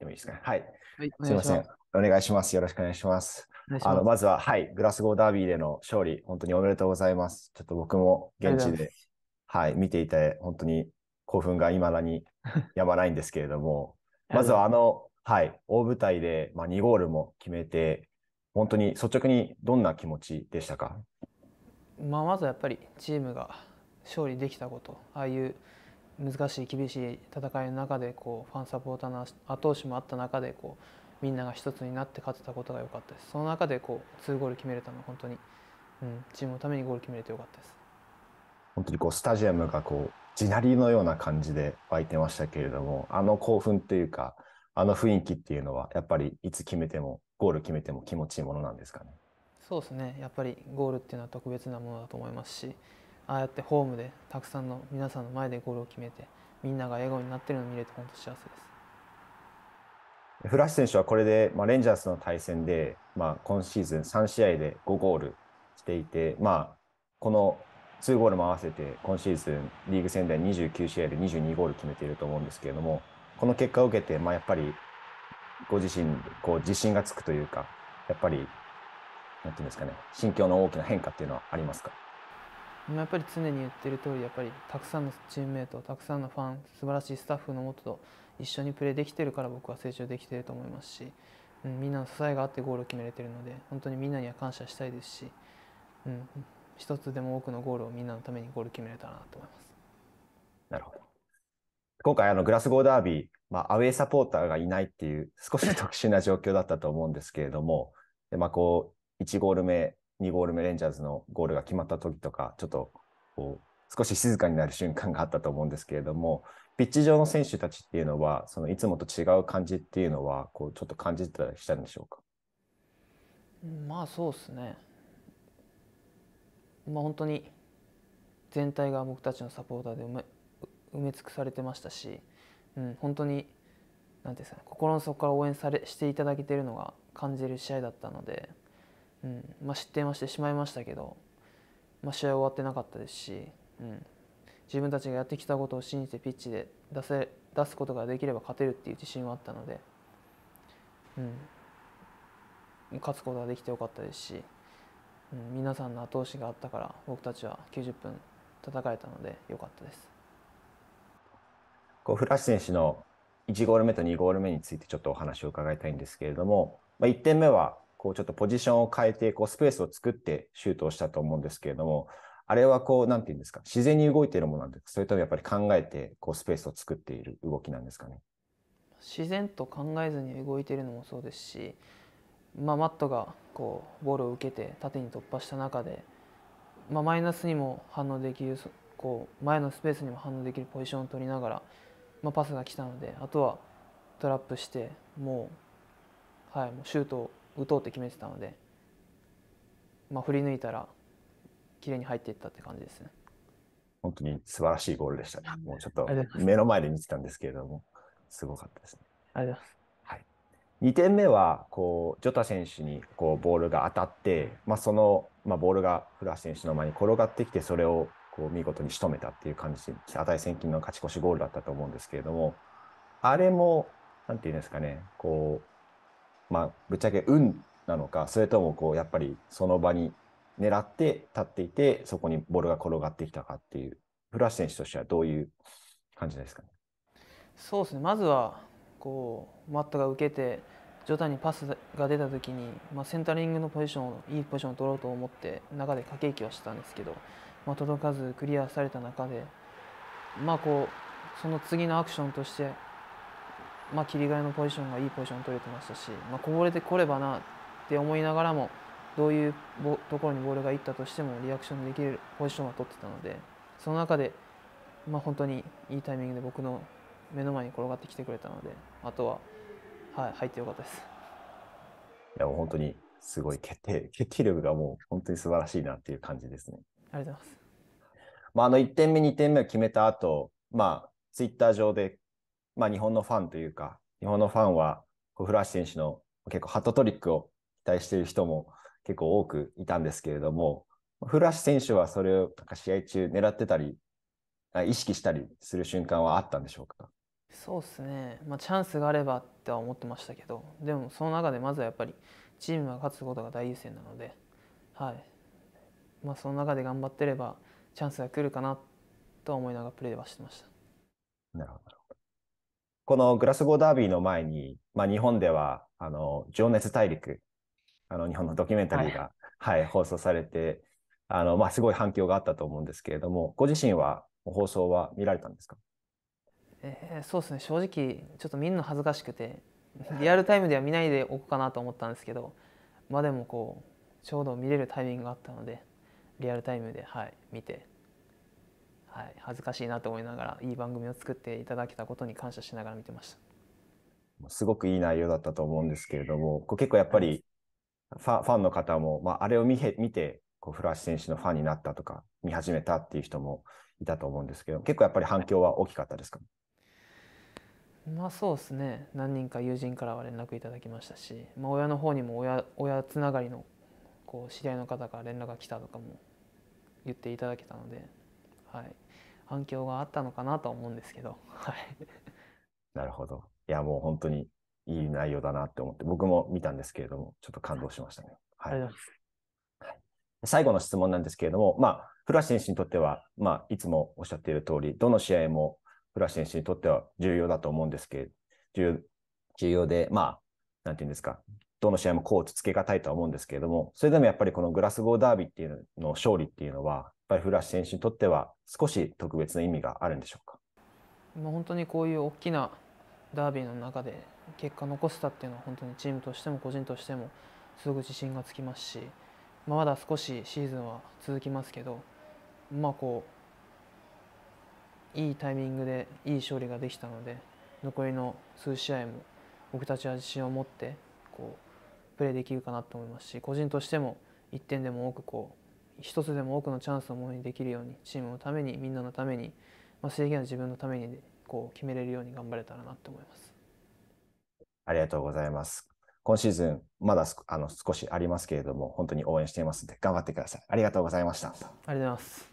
でもいいですかね。はい。はい、すみません。お願いします。よろしくお願いします。ますあのまずは、はい、グラスゴーダービーでの勝利、本当におめでとうございます。ちょっと僕も現地で、はい、見ていて、本当に興奮がいまだに やまないんですけれども、まずはあの、はい、大舞台で、まあ、2ゴールも決めて、本当に率直にどんな気持ちでしたか、まあ、まずやっぱりチームが勝利できたこと、ああいう難しい厳しい戦いの中でこうファンサポーターの後押しもあった中でこうみんなが一つになって勝てたことが良かったですその中でこう2ゴール決めれたのは本当に、うん、チームのためにゴール決めれて良かったです本当にこうスタジアムがこう地鳴りのような感じで湧いてましたけれどもあの興奮というかあの雰囲気っていうのはやっぱりいつ決めてもゴール決めても気持ちいいものなんですかねそうですねやっぱりゴールっていうのは特別なものだと思いますしああやってホームでたくさんの皆さんの前でゴールを決めてみんなが笑顔になってるのを見れて本当幸せですフラッシュ選手はこれで、まあ、レンジャーズの対戦で、まあ、今シーズン3試合で5ゴールしていて、まあ、この2ゴールも合わせて今シーズンリーグ戦で29試合で22ゴール決めていると思うんですけれどもこの結果を受けて、まあ、やっぱりご自身こう自信がつくというかやっぱりなんていうんですかね心境の大きな変化っていうのはありますかやっぱり常に言ってる通りやっぱりたくさんのチームメートたくさんのファン素晴らしいスタッフのもと一緒にプレーできてるから僕は成長できてると思いますし、うん、みんなの支えがあってゴールを決めれてるので本当にみんなには感謝したいですし、うん、一つでも多くのゴールをみんなのためにゴール決めれたらなと思います。なるほど今回あのグラスゴーダービー、まあ、アウェイサポーターがいないっていう少し特殊な状況だったと思うんですけれども、でまあ、こう1ゴール目2ゴール目レンジャーズのゴールが決まった時とかちょっとこう少し静かになる瞬間があったと思うんですけれどもピッチ上の選手たちっていうのはそのいつもと違う感じっていうのはこうちょっと感じてたりしたんでしょうかまあそうですねまあ本当に全体が僕たちのサポーターで埋め埋め尽くされてましたし、うん、本当に何ていうんですかね心の底から応援されしていただけているのが感じる試合だったのでうんまあ、失点はしてしまいましたけど、まあ、試合終わってなかったですし、うん、自分たちがやってきたことを信じてピッチで出せ出すことができれば勝てるっていう自信はあったので、うん、勝つことができてよかったですし、うん、皆さんの後押しがあったから僕たちは90分戦えたのでよかったです。こうフラッシュ選手の1ゴール目と2ゴール目についてちょっとお話を伺いたいんですけれども、まあ、1点目はこうちょっとポジションを変えて、こうスペースを作ってシュートをしたと思うんですけれども、あれはこう、なんていうんですか、自然に動いているものなんですか、それともやっぱり考えて、こうスペースを作っている動きなんですかね。自然と考えずに動いているのもそうですし、まあ、マットがこうボールを受けて縦に突破した中で、まあ、マイナスにも反応できるこう前のスペースにも反応できるポジションを取りながら、まあ、パスが来たのであとはトラップしてもう,、はい、もうシュートを打とうって決めてたので、まあ、振り抜いたら綺麗に入っていったって感じですね。本当に素晴らしいゴールでした、ね。もうちょっと目の前で見てたんですけれども、すごかったですね。ありがとうございます。はい、2点目はこう、ジョタ選手にこうボールが当たって、まあ、その、まあ、ボールが古橋選手の前に転がってきて、それをこう見事に仕留めたっていう感じで、値千金の勝ち越しゴールだったと思うんですけれども、あれも、なんていうんですかね、こうまあ、ぶっちゃけ運なのか、それともこうやっぱりその場に狙って立っていて、そこにボールが転がってきたかっていう、フラッシュ選手としてはどういう感じですかね。そうですねまずはこうマットが受けてジョタにパスが出た時に、まあ、センタリングのポジションをいいポジションを取ろうと思って中で駆け引きはしてたんですけど、まあ、届かずクリアされた中で、まあ、こうその次のアクションとしてまあ、切り替えのポジションがいいポジション取れてましたし、まあ、こぼれてこればなって思いながらもどういうところにボールがいったとしてもリアクションできるポジションは取ってたのでその中で、まあ、本当にいいタイミングで僕の目の前に転がってきてくれたのであとは、はい、入ってよかったです。いや本当にすごい決定決定力がもう本当に素晴らしいなっていう感じですね。ありがとうございます。まあ、あの1点目2点目を決めた後、まあツイッター上でまあ、日本のファンというか、日本のファンは、古橋選手の結構ハットトリックを期待している人も結構多くいたんですけれども、古橋選手はそれをなんか試合中狙ってたり、意識したりする瞬間はあったんでしょうかそうですね、まあ、チャンスがあればっては思ってましたけど、でもその中でまずはやっぱりチームが勝つことが大優先なので、はいまあ、その中で頑張ってればチャンスが来るかなと思いながらプレーはしてました。なるほどこのグラスゴーダービーの前に、まあ、日本では、あの、情熱大陸、あの、日本のドキュメンタリーが、はい、はい、放送されて、あの、まあ、すごい反響があったと思うんですけれども、ご自身は、放送は見られたんですかえー、そうですね、正直、ちょっと見るの恥ずかしくて、リアルタイムでは見ないでおこうかなと思ったんですけど、まあでもこう、ちょうど見れるタイミングがあったので、リアルタイムで、はい、見てはい、恥ずかしいなと思いながらいい番組を作っていただけたことに感謝しながら見てましたすごくいい内容だったと思うんですけれどもこれ結構やっぱりファ,、ファンの方も、まあ、あれを見見てこうフラッシュ選手のファンになったとか見始めたっていう人もいたと思うんですけど結構やっぱり反響は大きかったですか、まあそうですね何人か友人からは連絡いただきましたし、まあ、親の方にも親親つながりのこう知り合いの方から連絡が来たとかも言っていただけたので。はい、反響があったのかなと思うんですけど、はい、なるほどいやもう本当にいい内容だなって思って僕も見たんですけれどもちょっと感動しましたね、はい、い、最後の質問なんですけれども、まあ、古橋選手にとっては、まあ、いつもおっしゃっている通り、どの試合も古橋選手にとっては重要だと思うんですけれど、重重要で、まあ、なんていうんですか、どの試合もコーチつけがたいとは思うんですけれども、それでもやっぱりこのグラスゴーダービーっていうのの勝利っていうのは、ぱり古橋選手にとっては少し特別な意味があるんでしょうかもう本当にこういう大きなダービーの中で結果残せたっていうのは本当にチームとしても個人としてもすごく自信がつきますし、まあ、まだ少しシーズンは続きますけどまあこういいタイミングでいい勝利ができたので残りの数試合も僕たちは自信を持ってこうプレーできるかなと思いますし個人としても1点でも多くこう一つでも多くのチャンスをものにできるようにチームのためにみんなのために、まあ、制限は自分のためにこう決めれるように頑張れたらなと思います。ありがとうございます。今シーズンまだあの少しありますけれども本当に応援していますので頑張ってください。ありがとうございました。ありがとうございます。